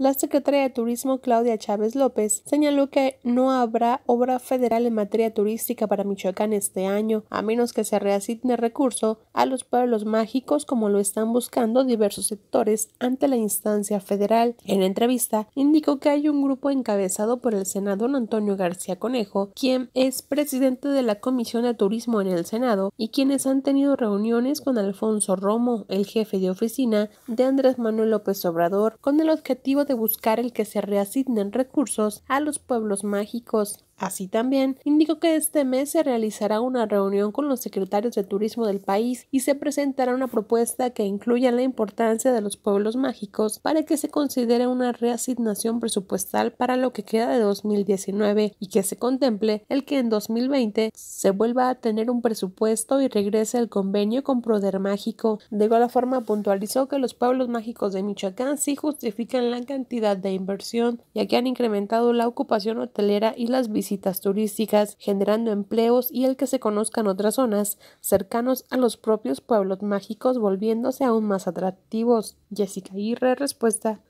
La secretaria de Turismo Claudia Chávez López señaló que no habrá obra federal en materia turística para Michoacán este año, a menos que se reasigne recurso a los pueblos mágicos como lo están buscando diversos sectores ante la instancia federal. En la entrevista indicó que hay un grupo encabezado por el senador Antonio García Conejo, quien es presidente de la Comisión de Turismo en el Senado y quienes han tenido reuniones con Alfonso Romo, el jefe de oficina de Andrés Manuel López Obrador, con el objetivo buscar el que se reasignen recursos a los pueblos mágicos, Así también, indicó que este mes se realizará una reunión con los secretarios de turismo del país y se presentará una propuesta que incluya la importancia de los pueblos mágicos para que se considere una reasignación presupuestal para lo que queda de 2019 y que se contemple el que en 2020 se vuelva a tener un presupuesto y regrese el convenio con Proder Mágico. De igual forma puntualizó que los pueblos mágicos de Michoacán sí justifican la cantidad de inversión ya que han incrementado la ocupación hotelera y las visitas visitas turísticas, generando empleos y el que se conozcan otras zonas cercanos a los propios pueblos mágicos volviéndose aún más atractivos. Jessica Irre, respuesta.